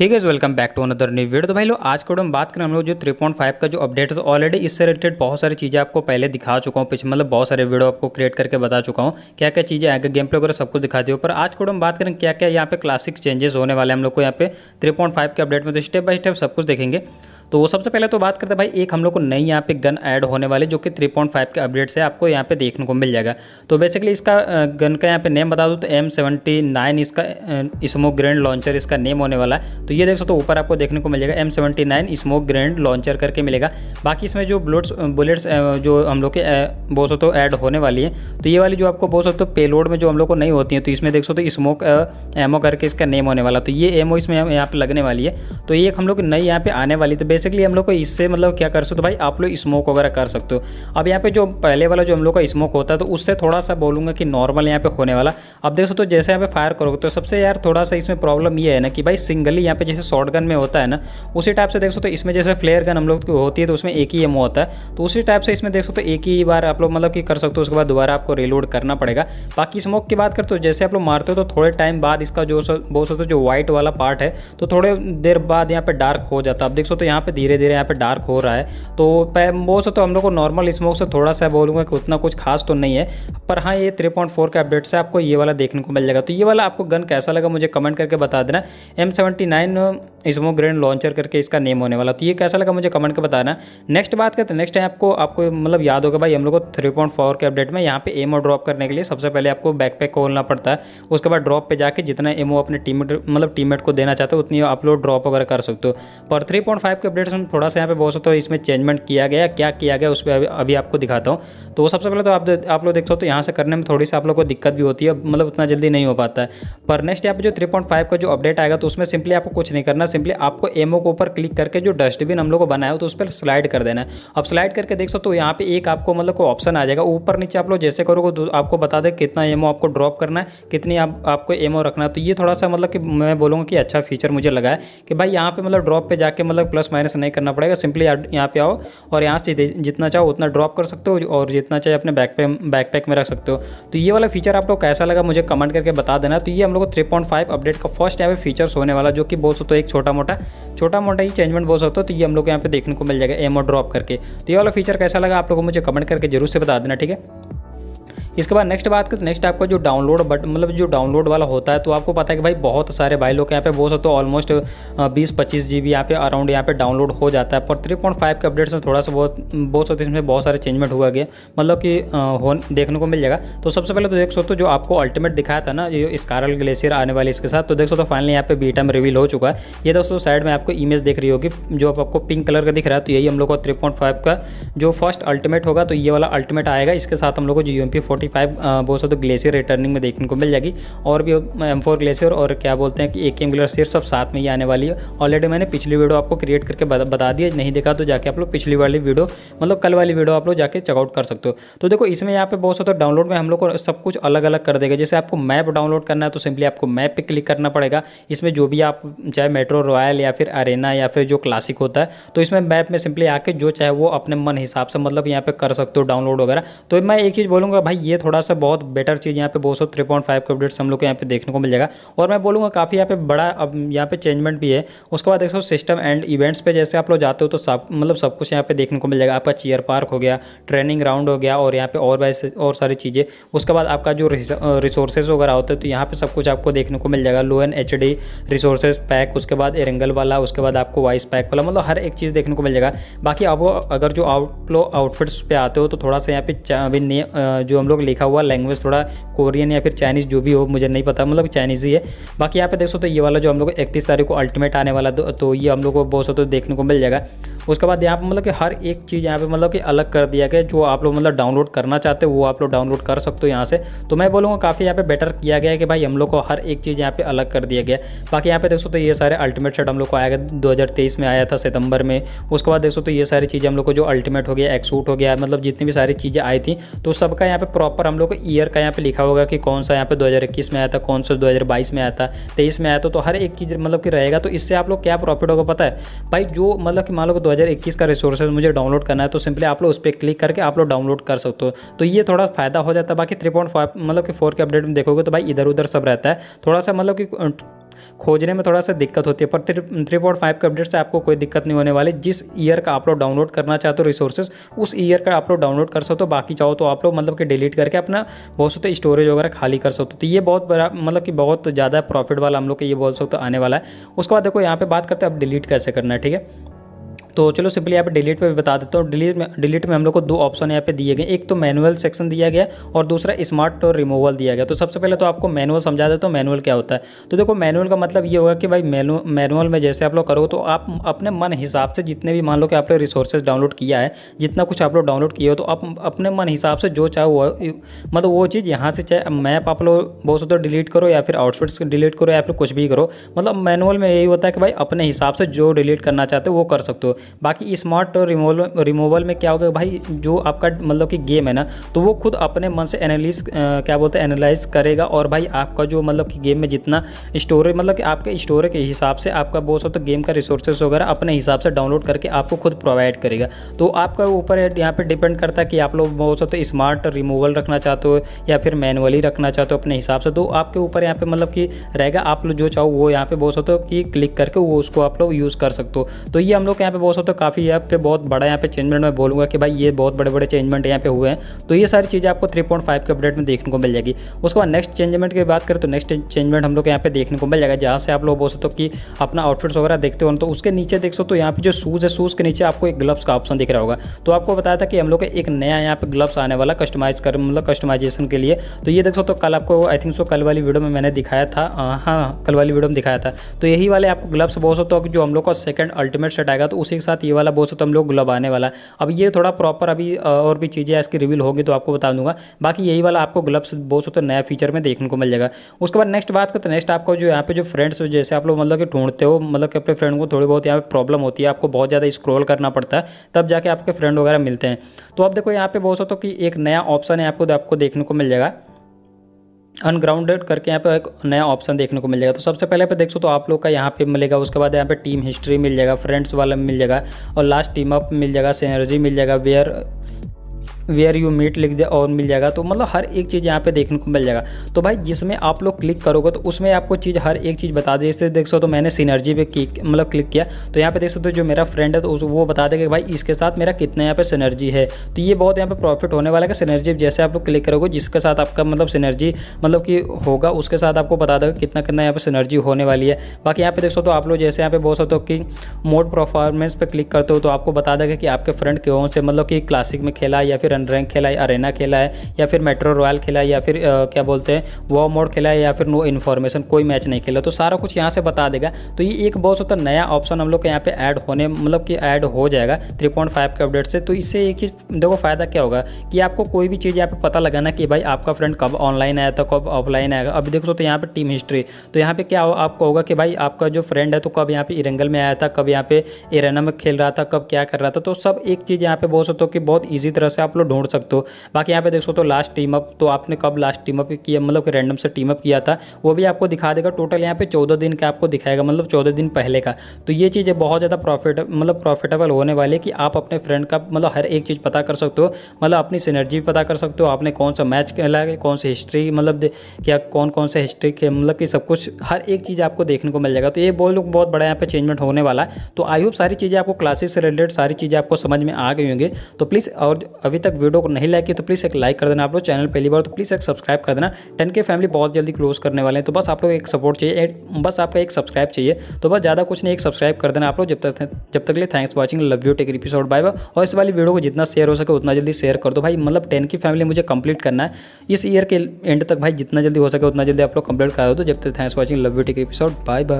ठीक है welcome back to another new video तो भाई लोग आज के बात करें हम लोग जो 3.5 का जो अपडेट है तो ऑलरेडी इससे रिलेटेड बहुत सारी चीज़ें आपको पहले दिखा चुका हूँ पिछले मतलब बहुत सारे वीडियो आपको क्रिएट करके बता चुका हूँ क्या क्या चीज़ें आएंगे गेम प्ले वगैरह सब कुछ दिखा दियो पर आज के हम बात करें क्या क्या यहाँ पे क्लासिक चेंजेस होने वाले हम लोग को यहाँ पे थ्री के अपडेट में तो स्टेप बाय स्टेप सब कुछ देखेंगे तो सबसे पहले तो बात करते हैं भाई एक हम लोग को नई यहाँ पे गन ऐड होने वाले जो कि 3.5 के अपडेट से आपको यहाँ पे देखने को मिल जाएगा तो बेसिकली इसका गन का यहाँ पे नेम बता दूँ तो एम सेवेंटी नाइन इसका स्मोक ग्रैंड लॉन्चर इसका नेम होने वाला है तो ये देख सकते हो ऊपर आपको देखने को मिल जाएगा M seventy nine smoke grenade launcher करके मिलेगा बाकी इसमें जो बुलेट्स बुलेट्स जो हम लोग के बोल सकते तो ऐड होने वाली है तो ये वाली जो आपको बोल सकते हो पेलोड में जो हम लोग को नहीं होती है तो इसमें देख सकते तो स्मोक एमओ करके इसका नेम होने वाला तो ये एमओ इसमें यहाँ पे लगने वाली है तो ये हम लोग नई यहाँ पे आने वाली तो बेसिकली हम लोग को इससे मतलब क्या कर सकते हो भाई आप लोग स्मोक वगैरह कर सकते हो अब यहाँ पे जो पहले वाला जो हम लोग का स्मोक होता है तो उससे थोड़ा सा बोलूँगा कि नॉर्मल यहाँ पे होने वाला अब देख तो जैसे यहाँ पे फायर करोगे तो सबसे यार थोड़ा सा इसमें प्रॉब्लम ये है ना कि भाई सिंगली यहाँ पे जैसे शॉर्ट गन में होता है ना उसी टाइप से देख सो तो इसमें जैसे फ्लेयर गन हम लोग की होती है तो उसमें एक ही एमओ होता है तो उसी टाइप से इसमें देख सो तो एक ही बार आप लोग मतलब कि कर सकते हो उसके बाद दोबारा आपको रिलोड करना पड़ेगा बाकी स्मोक की बात करते हो जैसे आप लोग मारते हो तो थोड़े टाइम बाद इसका जो बोल सकते हो जो व्हाइट वाला पार्ट है तो थोड़े देर बाद यहाँ पे डार्क हो जाता है अब देख सो तो यहाँ पे पे धीरे धीरे यहाँ पे डार्क हो रहा है तो वो से तो हम लोग को नॉर्मल स्मोक से थोड़ा सा बोलूँगा कि उतना कुछ खास तो नहीं है पर हाँ ये थ्री पॉइंट फोर के अपडेट से आपको ये वाला देखने को मिल जाएगा तो ये वाला आपको गन कैसा लगा मुझे कमेंट करके बता देना M seventy nine smoke grenade launcher करके इसका नेम होने वाला तो ये कैसा लगा मुझे कमेंट कर बताना नेक्स्ट बात करते हैं नेक्स्ट है आपको आपको मतलब याद होगा भाई हम लोग को थ्री पॉइंट फोर के अपडेट में यहाँ पे एमओ ड्रॉप करने के लिए सबसे पहले आपको बैकपैक खोलना पड़ता है उसके बाद ड्रॉप पे जाके जितना एमओ अपने टीम मतलब टीम को देना चाहते हो उतनी आप लोग ड्रॉप वगैरह कर सकते हो पर थ्री पॉइंट फाइव के अपडेट्स में थोड़ा सा यहाँ पे बहुत सकते हो इसमें चेंजमेंट किया गया क्या किया गया उस पर अभी आपको दिखाता हूँ तो सबसे पहले तो आप लोग देख सकते हो तो यहाँ से करने में थोड़ी सी आप लोग को दिक्कत भी होती है मतलब उतना जल्दी नहीं हो पाता है पर नेक्स्ट यहाँ पर जो थ्री पॉइंट फाइव का जो अपडेट आएगा तो उसमें सिंपली आपको कुछ नहीं करना करना सिंपली आपको एमओ के ऊपर क्लिक करके जो डस्टबिन हम लोग को बनाया हो तो उस पर स्लाइड कर देना अब स्लाइड करके देख सकते हो यहाँ पे एक आपको मतलब कोई ऑप्शन आ जाएगा ऊपर नीचे आप लोग जैसे करोगे तो आपको बता दें कितना एमओ आपको ड्रॉप करना है कितनी आप, आपको एमओ रखना है तो ये थोड़ा सा मतलब कि मैं बोलूँगा कि अच्छा फीचर मुझे लगा है कि भाई यहाँ पर मतलब ड्रॉप पर जाके मतलब प्लस माइनस नहीं करना पड़ेगा सिंपली यहाँ पे आओ और यहाँ से जितना चाहो उतना ड्रॉप कर सकते हो और जितना चाहे अपने बैक पे बैकपैक में रख सकते हो तो ये वाला फीचर आप लोग कैसा लगा मुझे कमेंट करके बता देना तो ये हम लोग को थ्री अपडेट का फर्स्ट टाइम फीचर्स होने वाला जो कि बहुत तो एक छोटा मोटा छोटा मोटा ही चेंजमेंट बोल सकते हो तो ये हम लोग को यहाँ पे देखने को मिल जाएगा एमो ड्रॉप करके तो ये वाला फीचर कैसा लगा आप लोगों को मुझे कमेंट करके जरूर से बता देना ठीक है इसके बाद नेक्स्ट बात करते नेक्स्ट आपका जो डाउनलोड बट मतलब जो डाउनलोड वाला होता है तो आपको पता है कि भाई बहुत सारे भाई लोग यहाँ पे बोल सकते हो ऑलमोस्ट बीस पच्चीस जी बी यहाँ पे अराउंड यहाँ पे डाउनलोड हो जाता है पर थ्री पॉइंट फाइव के अपडेट्स में थोड़ा सा बहुत बहुत सकते इसमें बहुत सारे चेंजमेंट हुआ गया मतलब कि हो देखने को मिल जाएगा तो सबसे पहले तो देख सकते हो जो आपको अल्टीमेट दिखाया था ना ये स्कारल ग्लेशियर आने वाले इसके साथ तो देख सकते हो फाइनली यहाँ पे बीटा में रिवील हो चुका है ये दोस्तों साइड में आपको इमेज देख रही होगी जो आपको पिंक कलर का दिख रहा है तो यही हम लोग को थ्री पॉइंट फाइव का जो फर्स्ट अल्टीमेट होगा तो ये वाला अल्टीमेट आएगा इसके साथ हम लोग को G U M P four forty five बहुत सारे ग्लेशियर तो रिटर्निंग में देखने को मिल जाएगी और भी एम फोर ग्लेशियर और क्या बोलते हैं कि ए के एम ग्लेशियर सब साथ में ही आने वाली है ऑलरेडी मैंने पिछली वीडियो आपको क्रिएट करके बता दिया नहीं देखा तो जाके आप लोग पिछली वाली वीडियो मतलब कल वाली वीडियो आप लोग जाके चेकआउट कर सकते हो तो देखो इसमें यहाँ पे बहुत सारे डाउनलोड तो में हम लोग को सब कुछ अलग अलग कर देगा जैसे आपको मैप डाउनलोड करना है तो सिंपली आपको मैप पर क्लिक करना पड़ेगा इसमें जो भी आप चाहे मेट्रो रॉयल या फिर अरेना या फिर जो क्लासिक होता है तो इसमें मैप में सिंपली आके जो चाहे वो अपने मन हिसाब से मतलब यहाँ पे कर सकते हो डाउनलोड वगैरह तो मैं एक चीज़ बोलूँगा भाई ये थोड़ा सा बहुत बेटर चीज़ यहाँ पे बहुत सौ थ्री पॉइंट फाइव का अपडेट्स हम लोग को यहाँ पे देखने को मिल जाएगा और मैं बोलूँगा काफ़ी यहाँ पे बड़ा अब यहाँ पे चेंजमेंट भी है उसके बाद देखो सिस्टम एंड इवेंट्स पे जैसे आप लोग जाते हो तो सब मतलब सब कुछ यहाँ पे देखने को मिल जाएगा आपका चेयर पार्क हो गया ट्रेनिंग राउंड हो गया और यहाँ पे और वैसे और सारी चीज़ें उसके बाद आपका जो रिसोर्सेज वगैरह होता है तो यहाँ पर सब कुछ आपको देखने को मिल जाएगा low and H D resources pack उसके बाद एरेंगल वाला उसके बाद आपको वाइस पैक वाला मतलब हर एक चीज़ देखने को मिल जाएगा बाकी आप अगर जो आउट आउटफिट्स पे आते हो तो थोड़ा सा यहाँ पे अभी जो हम लोग लोग लिखा हुआ लैंग्वेज थोड़ा कोरियन या फिर चाइनीज़ जो भी हो मुझे नहीं पता मतलब चाइनीज़ ही है बाकी यहाँ पे देख सकते ये वाला जो हम लोग इकतीस तारीख को अल्टीमेट आने वाला तो, तो ये हम लोग को बहुत तो देखने को मिल जाएगा उसके बाद यहाँ पे मतलब कि हर एक चीज़ यहाँ पे मतलब कि अलग कर दिया गया जो आप लोग मतलब डाउनलोड करना चाहते हो वो आप लोग डाउनलोड कर सकते हो यहाँ से तो मैं बोलूँगा काफ़ी यहाँ पे बेटर किया गया है कि भाई हम लोग को हर एक चीज़ यहाँ पे अलग कर दिया गया बाकी यहाँ पे देख सो तो ये सारे अल्टीमेट सेट हम लोग को आएगा दो में आया था सितंबर में उसके बाद देख सो तो ये सारी चीज़ें हम लोग को जो अल्टीमेट हो गया एक्सूट हो गया मतलब जितनी भी सारी चीज़ें आई थी तो सबका यहाँ पर प्रॉपर हम लोग को ईयर का यहाँ पे लिखा होगा कि कौन सा यहाँ पे 2021 में आया था कौन सा 2022 में आया था तेईस में आया था तो हर एक चीज़ मतलब कि रहेगा तो इससे आप लोग क्या प्रॉफिट होगा पता है भाई जो मतलब कि मान लो दो हज़ार का रिसोर्सेज मुझे डाउनलोड करना है तो सिंपली आप लोग उस पर क्लिक करके आप लोग डाउनलोड कर सकते हो तो ये थोड़ा फ़ायदा हो जाता है बाकी थ्री मतलब कि फोर के अपडेट में देखोगे तो भाई इधर उधर सब रहता है थोड़ा सा मतलब कि खोजने में थोड़ा सा दिक्कत होती है पर थ्री पॉइंट फाइव के अपडेट से आपको कोई दिक्कत नहीं होने वाली जिस ईयर का आप लोग डाउनलोड करना चाहते हो रिसोर्सेज उस ईयर का आप लोग डाउनलोड कर सकते हो बाकी चाहो तो आप लोग मतलब कि डिलीट करके अपना बहुत सकते तो स्टोरेज वगैरह खाली कर सकते हो तो ये बहुत बड़ा मतलब कि बहुत ज़्यादा प्रॉफिट वाला हम लोग के ये बोल सकते आने वाला है उसके बाद देखो यहाँ पे बात करते हैं अब डिलीट कैसे करना है ठीक है तो चलो सिंपली यहाँ पे डिलीट पे भी बता देता हूँ डिलीट में डिलीट में हम लोग को दो ऑप्शन यहाँ पे दिए गए एक तो मैनुअल सेक्शन दिया गया और दूसरा स्मार्ट रिमूवल दिया गया तो सबसे पहले तो आपको मैनुअल समझा देता हूँ मैनुअल क्या होता है तो देखो मैनुअल का मतलब ये होगा कि भाई मैनुअल में जैसे आप लोग करो तो आप अपने मन हिसाब से जितने भी मान लो कि आप लोग रिसोर्सेज डाउनलोड किया है जितना कुछ आप लोग डाउनलोड किया हो तो आप अपने मन हिसाब से जो चाहे वो मतलब वो चीज़ यहाँ से चाहे मैप आप लोग बहुत तो डिलीट करो या फिर आउटफिट्स डिलीट करो या फिर कुछ भी करो मतलब मैनुअल में यही होता है कि भाई अपने हिसाब से जो डिलीट करना चाहते हो वो कर सकते हो बाकी स्मार्ट रिमोवल रिमूवल में क्या होगा भाई जो आपका मतलब कि गेम है ना तो वो खुद अपने मन से एनालिस क्या बोलते हैं एनालाइज करेगा और भाई आपका जो मतलब कि गेम में जितना स्टोरेज मतलब कि आपके स्टोरेज के हिसाब से आपका बहुत सा तो गेम का रिसोर्सेज वगैरह अपने हिसाब से डाउनलोड करके आपको खुद प्रोवाइड करेगा तो आपका ऊपर यहाँ पर डिपेंड करता है कि आप लोग बहुत सा तो स्मार्ट रिमूवल रखना चाहते हो या फिर मैनुअली रखना चाहते हो अपने हिसाब से तो आपके ऊपर यहाँ पर मतलब कि रहेगा आप लोग जो चाहो वो यहाँ पर बहुत सकते हो कि क्लिक करके वो उसको आप लोग यूज़ कर सकते हो तो ये हम लोग यहाँ पर दोस्तों तो काफ़ी यहाँ पे बहुत बड़ा यहाँ पे चेंजमेंट मैं बोलूँगा कि भाई ये बहुत बड़े बड़े चेंजमेंट यहाँ पे हुए हैं तो ये सारी चीज़ें आपको 3.5 के अपडेट में देखने को मिल जाएगी उसके बाद नेक्स्ट चेंजमेंट की बात करें तो नेक्स्ट चेंजमेंट हम लोग यहाँ पे देखने को मिल जाएगा जहाँ से आप लोग बोल सकते हो तो कि अपना आउटफिट्स वगैरह देखते हो तो उसके नीचे देख सो तो यहाँ पर जो शूज़ है शूज़ के नीचे आपको एक ग्लव्स का ऑप्शन दिख रहा होगा तो आपको बताया था कि हम लोग एक नया यहाँ पे ग्लव्स आने वाला कस्टमाइज कर मतलब कस्टमाइजेशन के लिए तो ये देख सो तो कल आपको आई थिंक सो कल वाली वीडियो में मैंने दिखाया था हाँ कल वाली वीडियो में दिखाया था तो यही वाले आपको ग्लव्स बोल सकते हो जो हम लोग का सेकंड अल्टीमेट सेट आएगा तो उसी के साथ ये वाला बहुत तो हम लोग ग्लब आने वाला है अब ये थोड़ा प्रॉपर अभी और भी चीज़ें इसकी रिव्यूल होगी तो आपको बता दूंगा बाकी यही वाला आपको ग्लब्स बहुत तो नया फीचर में देखने को मिल जाएगा उसके बाद नेक्स्ट बात करते नेक्स्ट आपको जो यहाँ पे जो फ्रेंड्स जैसे आप लोग मतलब कि ढूंढते हो मतलब कि अपने फ्रेंड को थोड़ी बहुत यहाँ पे प्रॉब्लम होती है आपको बहुत ज़्यादा स्क्रॉल करना पड़ता है तब जाके आपके फ्रेंड वगैरह मिलते हैं तो अब देखो यहाँ पे बहुत तो कि एक नया ऑप्शन है आपको आपको देखने को मिल जाएगा अनग्राउंडेड करके यहाँ पे एक नया ऑप्शन देखने को मिल जाएगा तो सबसे पहले पे देख सो तो आप लोग का यहाँ पे मिलेगा उसके बाद यहाँ पे टीम हिस्ट्री मिल जाएगा फ्रेंड्स वाला मिल जाएगा और लास्ट टीम अप मिल जाएगा सेनर्जी मिल जाएगा वेयर वेयर यू मीट लिख दिया और मिल जाएगा तो मतलब हर एक चीज़ यहाँ पे देखने को मिल जाएगा तो भाई जिसमें आप लोग क्लिक करोगे तो उसमें आपको चीज़ हर एक चीज़ बता दे जैसे देख सो तो मैंने सीनर्जी पे मतलब क्लिक किया तो यहाँ पे देख सकते हो जो मेरा फ्रेंड है तो वो बता देगा भाई इसके साथ मेरा कितना यहाँ पे सिनर्जी है तो ये बहुत यहाँ पे प्रॉफिट होने वाला है सिनर्जी जैसे आप लोग क्लिक करोगे जिसके साथ आपका मतलब सिनर्जी मतलब कि होगा उसके साथ आपको बता देगा कितना कितना यहाँ पे सिनर्जी होने वाली है बाकी यहाँ पे देख सो तो आप लोग जैसे यहाँ पे बहुत सकते हो कि मोड परफॉर्मेंस पर क्लिक करते हो तो आपको बता देगा कि आपके फ्रेंड क्यों से मतलब कि क्लासिक में खेला या फिर सन रैंक खेला है अरेना खेला है या फिर मेट्रो रॉयल खेला है या फिर आ, क्या बोलते हैं वॉ मोड खेला है या फिर नो इन्फॉर्मेशन कोई मैच नहीं खेला तो सारा कुछ यहाँ से बता देगा तो ये एक बहुत होता नया ऑप्शन हम लोग के यहाँ पे ऐड होने मतलब कि ऐड हो जाएगा थ्री के अपडेट से तो इससे एक ही देखो फ़ायदा क्या होगा कि आपको कोई भी चीज़ यहाँ पर पता लगाना कि भाई आपका फ्रेंड कब ऑनलाइन आया था कब ऑफलाइन आएगा अभी देखो तो यहाँ पर टीम हिस्ट्री तो यहाँ पर क्या आपको होगा कि भाई आपका जो फ्रेंड है तो कब यहाँ पर इरंगल में आया था कब यहाँ पे एरेना में खेल रहा था कब क्या कर रहा था तो सब एक चीज़ यहाँ पे बहुत सकते हो कि बहुत ईजी तरह से आप लोग ढूंढ सकते हो बाकी यहाँ पे देख सकते हो तो लास्ट टीम अप तो आपने कब लास्ट टीम अप किया मतलब कि रैंडम से टीम अप किया था वो भी आपको दिखा देगा टोटल यहाँ पे चौदह दिन का आपको दिखाएगा मतलब चौदह दिन पहले का तो ये चीज़ें बहुत ज़्यादा प्रॉफिट मतलब प्रॉफिटेबल होने वाली है कि आप अपने फ्रेंड का मतलब हर एक चीज़ पता कर सकते हो मतलब अपनी सिनर्जी भी पता कर सकते हो आपने कौन सा मैच खेला है कौन सी हिस्ट्री मतलब क्या कौन कौन से हिस्ट्री के मतलब कि सब कुछ हर एक चीज़ आपको देखने को मिल जाएगा तो ये बहुत लोग बहुत बड़ा यहाँ पर चेंजमेंट होने वाला है तो आई होप सारी चीज़ें आपको क्लासेस से रिलेटेड सारी चीज़ें आपको समझ में आ गई होंगी तो प्लीज़ और अभी तक तक वीडियो को नहीं लाइक किया तो प्लीज़ एक लाइक कर देना आप लोग चैनल पहली बार तो प्लीज़ एक सब्सक्राइब कर देना टेन के फैमिली बहुत जल्दी क्लोज करने वाले हैं तो बस आप लोग एक सपोर्ट चाहिए बस आपका एक सब्सक्राइब चाहिए तो बस ज़्यादा कुछ नहीं एक सब्सक्राइब कर देना आप लोग जब तक जब तक लिए thanks watching love you take episode bye bye और इस वाली वीडियो को जितना शेयर हो सके उतना जल्दी शेयर कर दो भाई मतलब टेन की फैमिली मुझे कंप्लीट करना है इस ईयर के एंड तक भाई जितना जल्दी हो सके उतना जल्दी आप लोग कंप्लीट करा दो तो जब तक thanks watching love you take episode bye bye